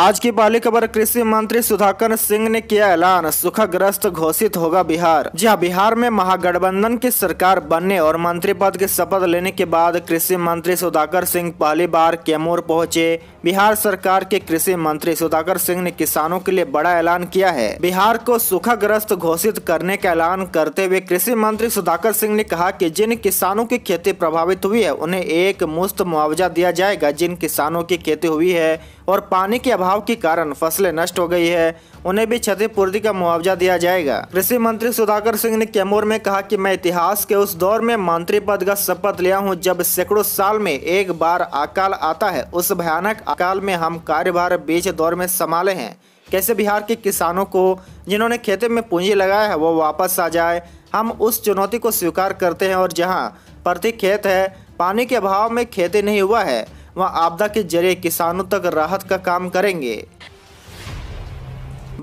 आज की पहली खबर कृषि मंत्री सुधाकर सिंह ने किया ऐलान सुखाग्रस्त घोषित होगा बिहार जी बिहार में महागठबंधन की सरकार बनने और मंत्री पद की शपथ लेने के बाद कृषि मंत्री सुधाकर सिंह पहली बार कैमूर पहुंचे बिहार सरकार के कृषि मंत्री सुधाकर सिंह ने किसानों के लिए बड़ा ऐलान किया है बिहार को सुखाग्रस्त घोषित करने का ऐलान करते हुए कृषि मंत्री सुधाकर सिंह ने कहा की जिन किसानों की खेती प्रभावित हुई है उन्हें एक मुफ्त मुआवजा दिया जाएगा जिन किसानों की खेती हुई है और पानी के अभाव के कारण फसलें नष्ट हो गई है उन्हें भी क्षतिपूर्ति का मुआवजा दिया जाएगा कृषि मंत्री सुधाकर सिंह ने कैमूर में कहा कि मैं इतिहास के उस दौर में मंत्री पद का शपथ लिया हूं जब सैकड़ों साल में एक बार अकाल आता है उस भयानक अकाल में हम कार्यभार बीच दौर में संभाले हैं कैसे बिहार के किसानों को जिन्होंने खेते में पूंजी लगाया है वो वापस आ जाए हम उस चुनौती को स्वीकार करते हैं और जहाँ प्रति खेत है पानी के अभाव में खेती नहीं हुआ है व आपदा के जरिए किसानों तक राहत का काम करेंगे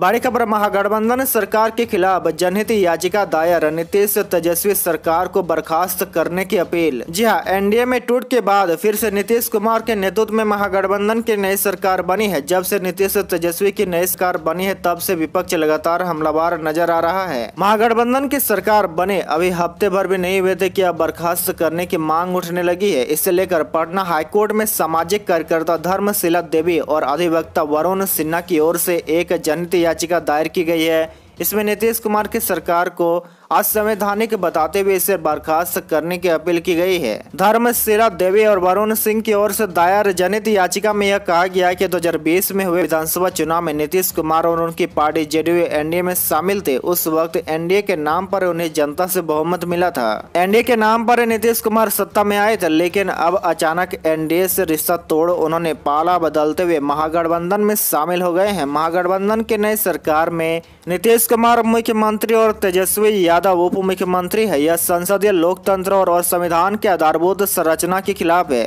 बड़ी खबर महागठबंधन सरकार के खिलाफ जनहित याचिका दायर नीतीश तेजस्वी सरकार को बर्खास्त करने की अपील जी हाँ एनडीए में टूट के बाद फिर से नीतीश कुमार के नेतृत्व में महागठबंधन की नई सरकार बनी है जब से नीतीश तेजस्वी की नई सरकार बनी है तब से विपक्ष लगातार हमलावार नजर आ रहा है महागठबंधन की सरकार बने अभी हफ्ते भर भी नहीं हुए थे की अब बर्खास्त करने की मांग उठने लगी है इसे लेकर पटना हाईकोर्ट में सामाजिक कार्यकर्ता धर्मशिला देवी और अधिवक्ता वरुण सिन्हा की ओर ऐसी एक जनहित याचिका दायर की गई है इसमें नीतीश कुमार की सरकार को असंवैधानिक बताते हुए इसे बर्खास्त करने की अपील की गई है धर्मशिला देवी और वरुण सिंह की ओर से दायर जनित याचिका में यह कहा गया कि 2020 में हुए विधानसभा चुनाव में नीतीश कुमार और उनकी पार्टी जेडीयू एनडीए में शामिल थे उस वक्त एनडीए के नाम पर उन्हें जनता से बहुमत मिला था एनडीए के नाम पर नीतीश कुमार सत्ता में आए थे लेकिन अब अचानक एनडीए से रिश्ता तोड़ उन्होंने पाला बदलते हुए महागठबंधन में शामिल हो गए हैं महागठबंधन के नए सरकार में नीतीश कुमार मुख्यमंत्री और तेजस्वी यादव यादव उप मुख्यमंत्री है यह संसदीय लोकतंत्र और संविधान के आधारभूत संरचना के खिलाफ है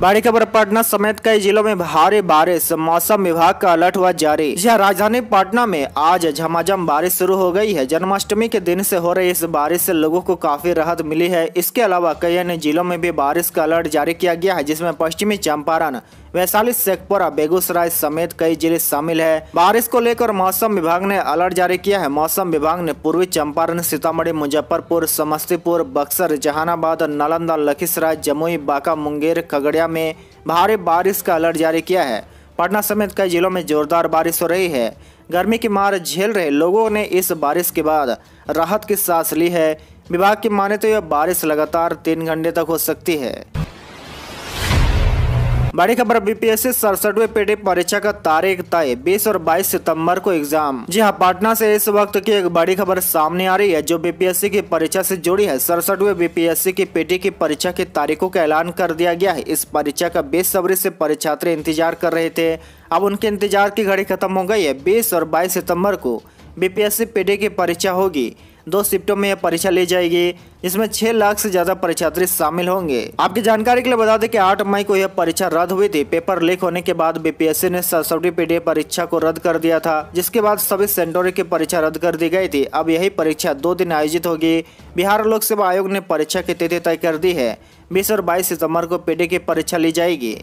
बड़ी खबर पटना समेत कई जिलों में भारी बारिश मौसम विभाग का अलर्ट हुआ जारी यह राजधानी पटना में आज झमाझम बारिश शुरू हो गई है जन्माष्टमी के दिन से हो रही इस बारिश से लोगों को काफी राहत मिली है इसके अलावा कई अन्य जिलों में भी बारिश का अलर्ट जारी किया गया है जिसमें पश्चिमी चंपारण वैशाली शेखपुरा बेगूसराय समेत कई जिले शामिल है बारिश को लेकर मौसम विभाग ने अलर्ट जारी किया है मौसम विभाग ने पूर्वी चंपारण सीतामढ़ी मुजफ्फरपुर समस्तीपुर बक्सर जहानाबाद नालंदा लखीसराय जमुई बांका मुंगेर खगड़िया में भारी बारिश का अलर्ट जारी किया है पटना समेत कई जिलों में जोरदार बारिश हो रही है गर्मी की मार झेल रहे लोगों ने इस बारिश के बाद राहत की सांस ली है विभाग की माने तो यह बारिश लगातार तीन घंटे तक हो सकती है बड़ी खबर बीपीएससी सड़सठवे पीटी परीक्षा का तारीख तय बीस और बाईस सितम्बर को एग्जाम जी हाँ पटना से इस वक्त की एक बड़ी खबर सामने आ रही है जो बीपीएससी की परीक्षा से जुड़ी है सड़सठवे बीपीएससी की पेटी की परीक्षा की तारीखों का ऐलान कर दिया गया है इस परीक्षा का बेसब्री ऐसी परीक्षार्थी इंतजार कर रहे थे अब उनके इंतजार की घड़ी खत्म हो गई है बीस और बाईस सितम्बर को बीपीएससी पीटी की परीक्षा होगी दो शिफ्टों में यह परीक्षा ली जाएगी जिसमें छह लाख से ज्यादा परीक्षार्थी शामिल होंगे आपकी जानकारी के लिए बता दें कि आठ मई को यह परीक्षा रद्द हुई थी पेपर लीक होने के बाद बीपीएससी ने सड़सठी पीडीए परीक्षा को रद्द कर दिया था जिसके बाद सभी सेंटरों की परीक्षा रद्द कर दी गई थी अब यही परीक्षा दो दिन आयोजित होगी बिहार लोक सेवा आयोग ने परीक्षा की तिथि तय कर दी है बीस और बाईस सितम्बर को पीडीए की परीक्षा ली जाएगी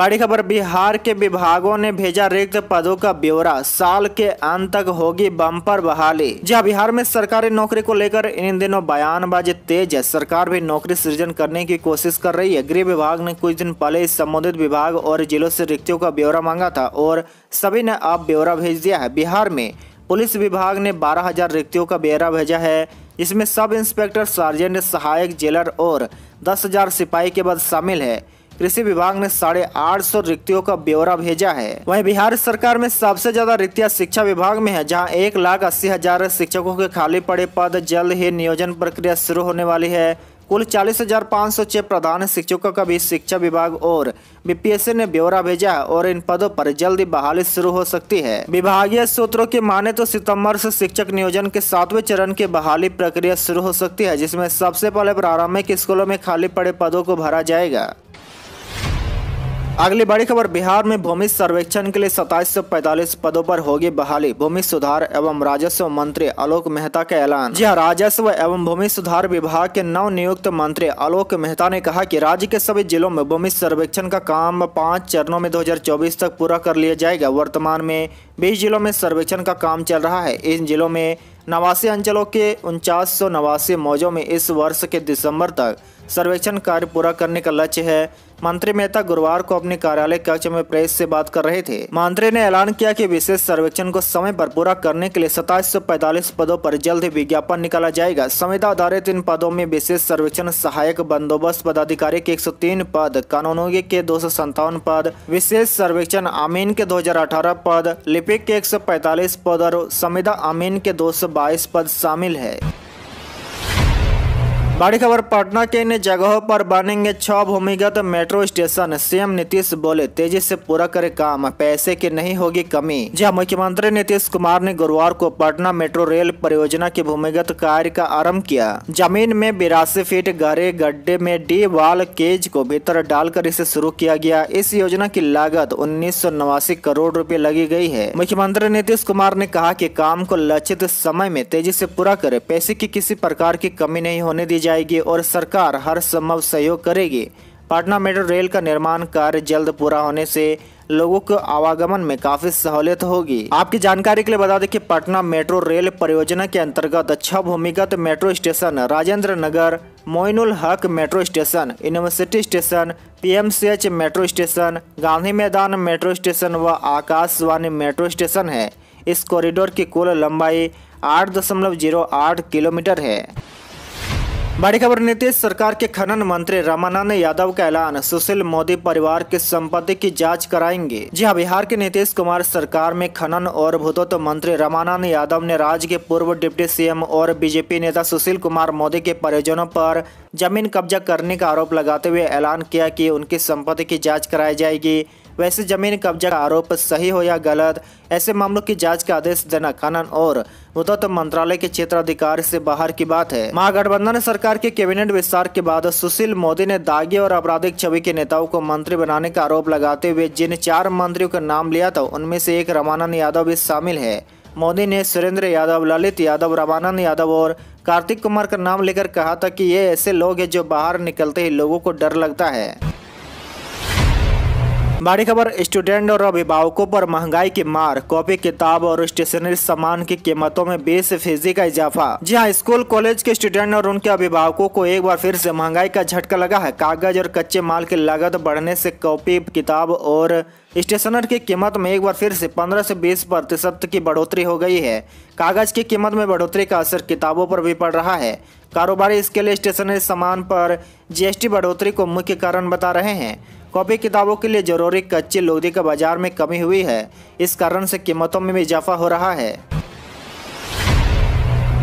बड़ी खबर बिहार के विभागों ने भेजा रिक्त पदों का ब्यौरा साल के अंत तक होगी बम्पर बहाली जहाँ बिहार में सरकारी नौकरी को लेकर इन दिनों बयानबाजी तेज है सरकार भी नौकरी सृजन करने की कोशिश कर रही है गृह विभाग ने कुछ दिन पहले इस संबंधित विभाग और जिलों से रिक्तियों का ब्यौरा मांगा था और सभी ने अब ब्यौरा भेज दिया है बिहार में पुलिस विभाग ने बारह हजार रिक्तियों का ब्यौरा भेजा है इसमें सब इंस्पेक्टर सार्जेंट सहायक जेलर और दस हजार सिपाही के बाद शामिल है कृषि विभाग ने साढ़े आठ सौ रिक्तियों का ब्यौरा भेजा है वहीं बिहार सरकार में सबसे ज्यादा रिक्तियां शिक्षा विभाग में है जहां एक लाख अस्सी हजार शिक्षकों के खाली पड़े पद जल्द ही नियोजन प्रक्रिया शुरू होने वाली है कुल चालीस हजार पाँच सौ छह प्रधान शिक्षकों का भी शिक्षा विभाग और बीपीएससी ने ब्यौरा भेजा है और इन पदों पर जल्दी बहाली शुरू हो सकती है विभागीय सूत्रों की माने तो सितंबर से शिक्षक नियोजन के सातवें चरण की बहाली प्रक्रिया शुरू हो सकती है जिसमें सबसे पहले प्रारंभिक स्कूलों में खाली पड़े पदों को भरा जाएगा अगली बड़ी खबर बिहार में भूमि सर्वेक्षण के लिए सताईस सौ पैतालीस पदों पर होगी बहाली भूमि सुधार एवं राजस्व मंत्री आलोक मेहता का ऐलान जी हाँ, राजस्व एवं भूमि सुधार विभाग के नव नियुक्त मंत्री आलोक मेहता ने कहा कि राज्य के सभी जिलों में भूमि सर्वेक्षण का काम पाँच चरणों में 2024 तक पूरा कर लिया जाएगा वर्तमान में बीस जिलों में सर्वेक्षण का काम चल रहा है इन जिलों में नवासी अंचलों के उनचास सौ नवासी मौजों में इस वर्ष के दिसंबर तक सर्वेक्षण कार्य पूरा करने का लक्ष्य है मंत्री मेहता गुरुवार को अपने कार्यालय कक्ष में प्रेस से बात कर रहे थे मंत्री ने ऐलान किया कि विशेष सर्वेक्षण को समय पर पूरा करने के लिए सताईस पदों पर जल्द ही विज्ञापन निकाला जाएगा संविदा आधारित इन पदों में विशेष सर्वेक्षण सहायक बंदोबस्त पदाधिकारी के 103 पद कानूनों के दो पद विशेष सर्वेक्षण आमीन के दो पद लिपिक के एक पद और संविदा आमीन के दो पद शामिल है बड़ी खबर पटना के इन जगहों पर बनेंगे छह भूमिगत मेट्रो स्टेशन सीएम नीतीश बोले तेजी से पूरा करे काम पैसे की नहीं होगी कमी जहां मुख्यमंत्री नीतीश कुमार ने गुरुवार को पटना मेट्रो रेल परियोजना के भूमिगत कार्य का आरंभ किया जमीन में बिरासी फीट गहरे गड्ढे में डी वाल केज को भीतर डालकर इसे शुरू किया गया इस योजना की लागत उन्नीस करोड़ रूपए लगी गयी है मुख्यमंत्री नीतीश कुमार ने कहा की काम को लक्षित समय में तेजी ऐसी पूरा करे पैसे की किसी प्रकार की कमी नहीं होने दी जाए जाएगी और सरकार हर संभव सहयोग करेगी पटना मेट्रो रेल का निर्माण कार्य जल्द पूरा होने से लोगों को आवागमन में काफी सहूलियत होगी आपकी जानकारी के लिए बता दें कि पटना मेट्रो रेल परियोजना के अंतर्गत अच्छा भूमिगत metro station Rajendra Nagar Moinul Haq metro station university station PMCH metro station Gandhi Maidan metro station व आकाशवाणी मेट्रो स्टेशन है इस कॉरिडोर की कुल लंबाई आठ दशमलव जीरो आठ किलोमीटर है बड़ी खबर नीतीश सरकार के खनन मंत्री रामानंद यादव का ऐलान सुशील मोदी परिवार के संपत्ति की जांच कराएंगे जी हाँ बिहार के नीतीश कुमार सरकार में खनन और भूतत्व मंत्री रामानंद यादव ने राज्य के पूर्व डिप्टी सीएम और बीजेपी नेता सुशील कुमार मोदी के परिजनों पर जमीन कब्जा करने का आरोप लगाते हुए ऐलान किया कि उनकी संपत्ति की जाँच कराई जाएगी वैसे जमीन कब्जा का आरोप सही हो या गलत ऐसे मामलों की जांच का आदेश देना खनन और मुद्दा तो मंत्रालय के क्षेत्राधिकार से बाहर की बात है महागठबंधन सरकार के कैबिनेट विस्तार के बाद सुशील मोदी ने दागी और आपराधिक छवि के नेताओं को मंत्री बनाने का आरोप लगाते हुए जिन चार मंत्रियों का नाम लिया था उनमें से एक रामानंद यादव भी शामिल है मोदी ने सुरेंद्र यादव ललित यादव रामानंद यादव और कार्तिक कुमार का नाम लेकर कहा था कि ये ऐसे लोग हैं जो बाहर निकलते ही लोगों को डर लगता है बड़ी खबर स्टूडेंट और अभिभावकों पर महंगाई की मार कॉपी किताब और स्टेशनरी सामान की कीमतों में बीस फीसदी का इजाफा जी हाँ स्कूल कॉलेज के स्टूडेंट और उनके अभिभावकों को एक बार फिर से महंगाई का झटका लगा है कागज और कच्चे माल की लागत बढ़ने से कॉपी किताब और स्टेशनर की कीमत में एक बार फिर से 15 से 20 प्रतिशत की बढ़ोतरी हो गई है कागज की कीमत में बढ़ोतरी का असर किताबों पर भी पड़ रहा है कारोबारी इसके लिए स्टेशनरी सामान पर जीएसटी बढ़ोतरी को मुख्य कारण बता रहे हैं कॉपी किताबों के लिए जरूरी कच्चे लोदी के बाजार में कमी हुई है इस कारण से कीमतों में भी इजाफा हो रहा है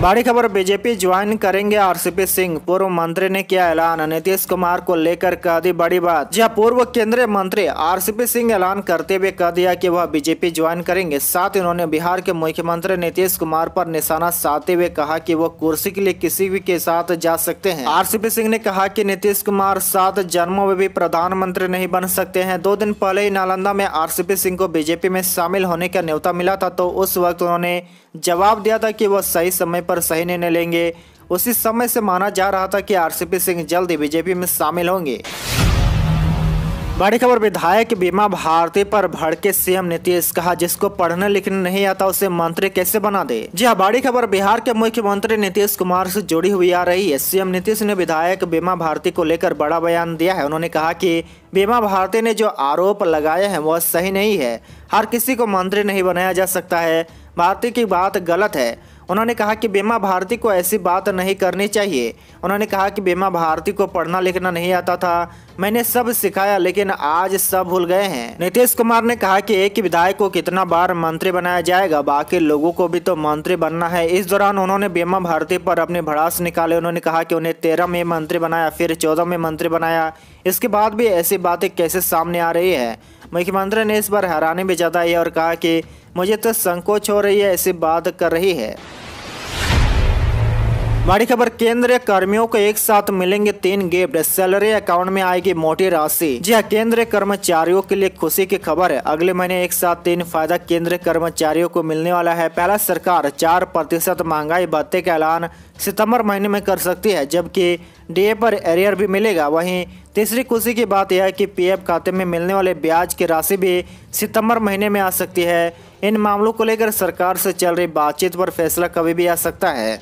बड़ी खबर बीजेपी ज्वाइन करेंगे आरसीपी सिंह पूर्व मंत्री ने किया ऐलान नीतीश कुमार को लेकर कह दी बड़ी बात जहां पूर्व केंद्रीय मंत्री आरसीपी सिंह ऐलान करते हुए कह दिया कि वह बीजेपी ज्वाइन करेंगे साथ इन्होंने बिहार के मुख्यमंत्री नीतीश कुमार पर निशाना साधते हुए कहा कि वो कुर्सी के लिए किसी भी के साथ जा सकते हैं आर सिंह ने कहा की नीतीश कुमार सात जन्मों में भी प्रधानमंत्री नहीं बन सकते हैं दो दिन पहले ही नालंदा में आर सिंह को बीजेपी में शामिल होने का न्योता मिला था तो उस वक्त उन्होंने जवाब दिया था की वह सही समय पर सही निर्णय लेंगे उसी समय से माना जा रहा था कि आरसीपी सिंह जल्द ही बीजेपी में शामिल होंगे बड़ी खबर विधायक बीमा भारती पर भड़के सीएम नीतीश कहा जिसको पढ़ने लिखने नहीं आता उसे मंत्री कैसे बना दे जी हाँ बड़ी खबर बिहार के मुख्यमंत्री नीतीश कुमार से जुड़ी हुई आ रही है सीएम नीतीश ने विधायक बीमा भारती को लेकर बड़ा बयान दिया है उन्होंने कहा कि बीमा भारती ने जो आरोप लगाए हैं वह सही नहीं है हर किसी को मंत्री नहीं बनाया जा सकता है भारती की बात गलत है उन्होंने कहा कि बेमा भारती को ऐसी बात नहीं करनी चाहिए उन्होंने कहा कि बेमा भारती को पढ़ना लिखना नहीं आता था मैंने सब सिखाया लेकिन आज सब भूल गए हैं नीतीश कुमार ने कहा कि एक विधायक को कितना बार मंत्री बनाया जाएगा बाकी लोगों को भी तो मंत्री बनना है इस दौरान उन्होंने बेमा भारती पर अपनी भड़ास निकाले उन्होंने कहा कि उन्हें तेरह में मंत्री बनाया फिर चौदह में मंत्री बनाया इसके बाद भी ऐसी बातें कैसे सामने आ रही है मुख्यमंत्री ने इस पर हैरानी भी जताई और कहा कि मुझे तो संकोच हो रही है ऐसी बात कर रही है बड़ी खबर केंद्रीय कर्मियों को एक साथ मिलेंगे तीन गिफ्ट सैलरी अकाउंट में आएगी मोटी राशि जी हाँ केंद्रीय कर्मचारियों के लिए खुशी की खबर है अगले महीने एक साथ तीन फायदा केंद्रीय कर्मचारियों को मिलने वाला है पहला सरकार चार प्रतिशत महंगाई भत्ते का ऐलान सितंबर महीने में कर सकती है जबकि डीए पर एरियर भी मिलेगा वहीं तीसरी खुशी की बात यह है कि पीएफ खाते में मिलने वाले ब्याज की राशि भी सितंबर महीने में आ सकती है इन मामलों को लेकर सरकार से चल रही बातचीत पर फैसला कभी भी आ सकता है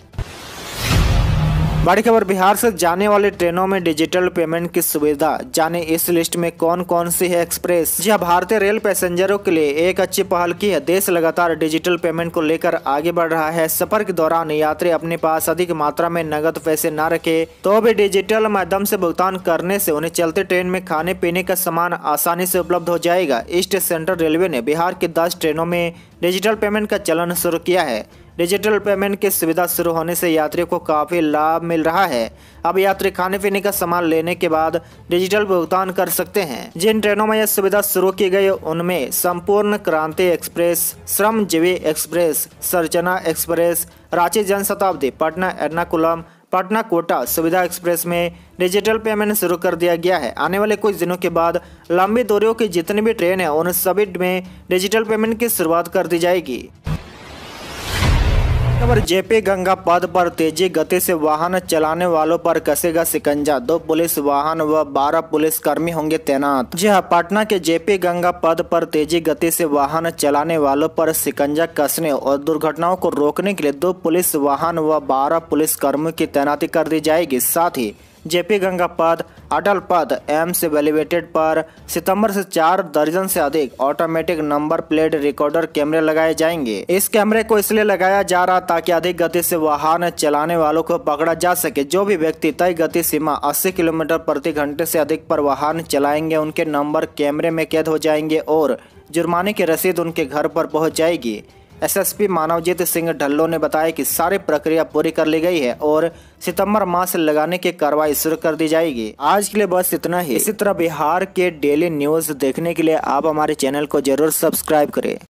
बड़ी खबर बिहार से जाने वाले ट्रेनों में डिजिटल पेमेंट की सुविधा जाने इस लिस्ट में कौन कौन सी है एक्सप्रेस यह भारतीय रेल पैसेंजरों के लिए एक अच्छी पहल की है देश लगातार डिजिटल पेमेंट को लेकर आगे बढ़ रहा है सफर के दौरान यात्री अपने पास अधिक मात्रा में नगद पैसे न रखे तो भी डिजिटल माध्यम ऐसी भुगतान करने ऐसी उन्हें चलते ट्रेन में खाने पीने का सामान आसानी से उपलब्ध हो जाएगा ईस्ट सेंट्रल रेलवे ने बिहार की दस ट्रेनों में डिजिटल पेमेंट का चलन शुरू किया है डिजिटल पेमेंट की सुविधा शुरू होने से यात्रियों को काफ़ी लाभ मिल रहा है अब यात्री खाने पीने का सामान लेने के बाद डिजिटल भुगतान कर सकते हैं जिन ट्रेनों में यह सुविधा शुरू की गई उनमें संपूर्ण क्रांति एक्सप्रेस श्रमजीवी एक्सप्रेस सरचना एक्सप्रेस रांची जनशताब्दी पटना एर्नाकुलम पटना कोटा सुविधा एक्सप्रेस में डिजिटल पेमेंट शुरू कर दिया गया है आने वाले कुछ दिनों के बाद लंबी दूरियों की जितनी भी ट्रेन है उन सभी में डिजिटल पेमेंट की शुरुआत कर दी जाएगी खबर जेपी गंगा पद पर तेजी गति से वाहन चलाने वालों पर कसेगा सिकंजा दो पुलिस वाहन व वा बारह पुलिस कर्मी होंगे तैनात जी हाँ पटना के जेपी गंगा पद पर तेजी गति से वाहन चलाने वालों पर सिकंजा कसने और दुर्घटनाओं को रोकने के लिए दो पुलिस वाहन व वा बारह पुलिस कर्मियों की तैनाती कर दी जाएगी साथ ही जेपी गंगा पद अटल पद एम्स वेलिवेटेड पर सितंबर से चार दर्जन से अधिक ऑटोमेटिक नंबर प्लेट रिकॉर्डर कैमरे लगाए जाएंगे इस कैमरे को इसलिए लगाया जा रहा ताकि अधिक गति से वाहन चलाने वालों को पकड़ा जा सके जो भी व्यक्ति तय गति सीमा अस्सी किलोमीटर प्रति घंटे से अधिक पर वाहन चलाएंगे उनके नंबर कैमरे में कैद हो जाएंगे और जुर्माने की रसीद उनके घर पर पहुंच जाएगी एसएसपी मानवजीत सिंह ढल्लो ने बताया कि सारी प्रक्रिया पूरी कर ली गई है और सितंबर माह से लगाने की कार्रवाई शुरू कर दी जाएगी आज के लिए बस इतना ही इसी तरह बिहार के डेली न्यूज देखने के लिए आप हमारे चैनल को जरूर सब्सक्राइब करें